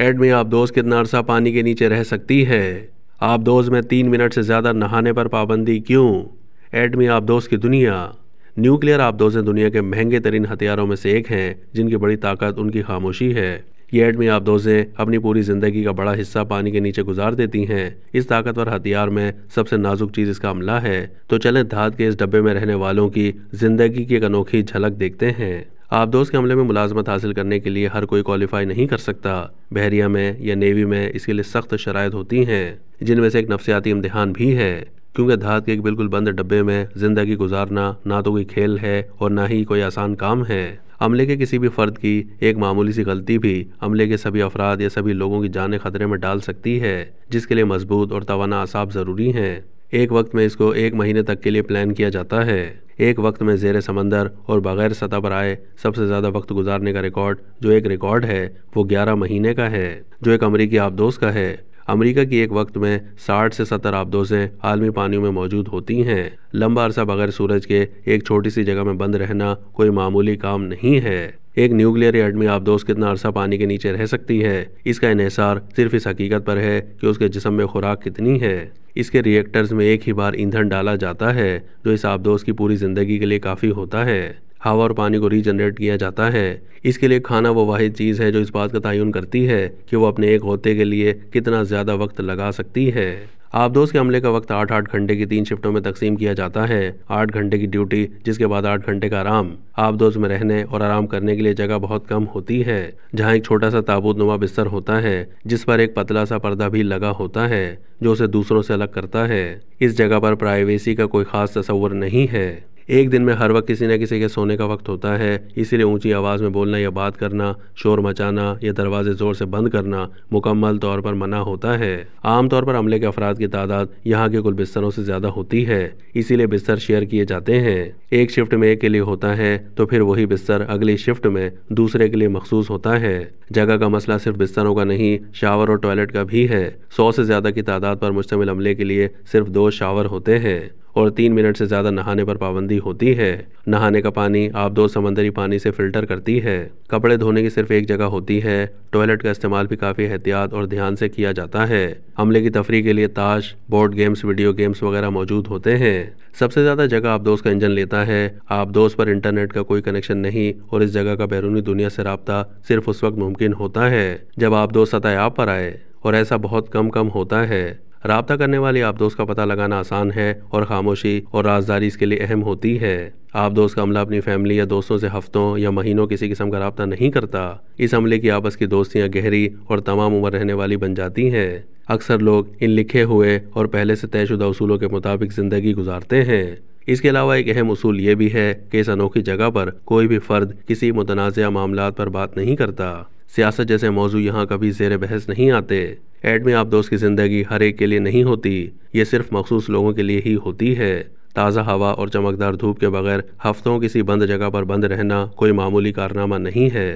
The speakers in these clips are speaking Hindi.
एड में दोस्त कितना अरसा पानी के नीचे रह सकती है आबदोज़ में तीन मिनट से ज़्यादा नहाने पर पाबंदी क्यों एड में दोस्त की दुनिया न्यूक्लियर आबदोज़ें दुनिया के महंगे तरीन हथियारों में से एक हैं जिनकी बड़ी ताकत उनकी खामोशी है ये एडमी आबदोज़ें अपनी पूरी ज़िंदगी का बड़ा हिस्सा पानी के नीचे गुजार देती हैं इस ताकतवर हथियार में सबसे नाजुक चीज़ इसका अमला है तो चलें धात के इस डब्बे में रहने वालों की ज़िंदगी की एक अनोखी झलक देखते हैं आबदोज़ के अमले में मुलाजमत हासिल करने के लिए हर कोई क्वालिफाई नहीं कर सकता बहरिया में या नेवी में इसके लिए सख्त शराय होती हैं जिनमें से एक नफसियाती इम्तहान भी है क्योंकि धात के एक बिल्कुल बंद डब्बे में ज़िंदगी गुजारना ना तो कोई खेल है और ना ही कोई आसान काम है अमले के किसी भी फ़र्द की एक मामूली सी गलती भी अमले के सभी अफराद या सभी लोगों की जान खतरे में डाल सकती है जिसके लिए मजबूत और तोाना असाब ज़रूरी हैं एक वक्त में इसको एक महीने तक के लिए प्लान किया जाता है एक वक्त में जेर समंदर और बग़ैर सतह पर आए सबसे ज़्यादा वक्त गुजारने का रिकॉर्ड जो एक रिकॉर्ड है वो ग्यारह महीने का है जो एक अमरीकी आबदोस का है अमेरिका की एक वक्त में 60 से 70 आबदोसें आलमी पानियों में मौजूद होती हैं लंबा अरसा बगैर सूरज के एक छोटी सी जगह में बंद रहना कोई मामूली काम नहीं है एक न्यूक्लियर यार्ड में दोस्त कितना अरसा पानी के नीचे रह सकती है इसका इसार सिर्फ इस हकीकत पर है कि उसके जिसम में खुराक कितनी है इसके रिएक्टर्स में एक ही बार ईंधन डाला जाता है जो इस आबदोज की पूरी ज़िंदगी के लिए काफ़ी होता है हवा और पानी को रीजनरेट किया जाता है इसके लिए खाना वो वाहि चीज़ है जो इस बात का तयन करती है कि वो अपने एक होते के लिए कितना ज़्यादा वक्त लगा सकती है आबदोज के हमले का वक्त आठ आठ घंटे की तीन शिफ्टों में तकसीम किया जाता है आठ घंटे की ड्यूटी जिसके बाद आठ घंटे का आराम आबदोज में रहने और आराम करने के लिए जगह बहुत कम होती है जहाँ एक छोटा सा ताबूत नुमा बिस्तर होता है जिस पर एक पतला सा पर्दा भी लगा होता है जो उसे दूसरों से अलग करता है इस जगह पर प्राइवेसी का कोई खास तस्वर नहीं है एक दिन में हर वक्त किसी न किसी के सोने का वक्त होता है इसीलिए ऊंची आवाज़ में बोलना या बात करना शोर मचाना या दरवाजे ज़ोर से बंद करना मुकम्मल तौर पर मना होता है आमतौर पर अमले के अफराद की तादाद यहाँ के कुल बिस्तरों से ज़्यादा होती है इसीलिए बिस्तर शेयर किए जाते हैं एक शिफ्ट में एक के लिए होता है तो फिर वही बिस्तर अगली शिफ्ट में दूसरे के लिए मखसूस होता है जगह का मसला सिर्फ बिस्तरों का नहीं शावर और टॉयलेट का भी है सौ से ज़्यादा की तादाद पर मुश्तमिल अमले के लिए सिर्फ दो शावर होते हैं और तीन मिनट से ज़्यादा नहाने पर पाबंदी होती है नहाने का पानी आप दो समंदरी पानी से फिल्टर करती है कपड़े धोने की सिर्फ एक जगह होती है टॉयलेट का इस्तेमाल भी काफ़ी एहतियात और ध्यान से किया जाता है हमले की तफरी के लिए ताश बोर्ड गेम्स वीडियो गेम्स वगैरह मौजूद होते हैं सबसे ज़्यादा जगह आप दोस्त का इंजन लेता है आप दोस्त पर इंटरनेट का कोई कनेक्शन नहीं और इस जगह का बैरूनी दुनिया से रबता सिर्फ उस वक्त मुमकिन होता है जब आप दोस्त सतह आप पर आए और ऐसा बहुत कम कम होता है रबता करने वाले वाली दोस्त का पता लगाना आसान है और खामोशी और राजदारी इसके लिए अहम होती है आप दोस्त का अमला अपनी फैमिली या दोस्तों से हफ्तों या महीनों किसी किस्म का रबता नहीं करता इस अमले की आपस की दोस्तियाँ गहरी और तमाम उम्र रहने वाली बन जाती हैं अक्सर लोग इन लिखे हुए और पहले से तयशुदा असूलों के मुताबिक ज़िंदगी गुजारते हैं इसके अलावा एक अहम असूल ये भी है कि इस अनोखी जगह पर कोई भी फर्द किसी मुतनाज़ मामला पर बात नहीं करता सियासत जैसे मौजू यहाँ कभी जेर बहस नहीं आते ऐड में आप दोस्त की ज़िंदगी हर एक के लिए नहीं होती ये सिर्फ मखसूस लोगों के लिए ही होती है ताज़ा हवा और चमकदार धूप के बगैर हफ्तों किसी बंद जगह पर बंद रहना कोई मामूली कारनामा नहीं है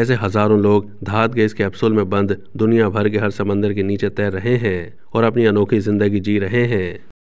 ऐसे हज़ारों लोग धात के इस कैप्सूल में बंद दुनिया भर के हर समंदर के नीचे तैर रहे हैं और अपनी अनोखी ज़िंदगी जी रहे हैं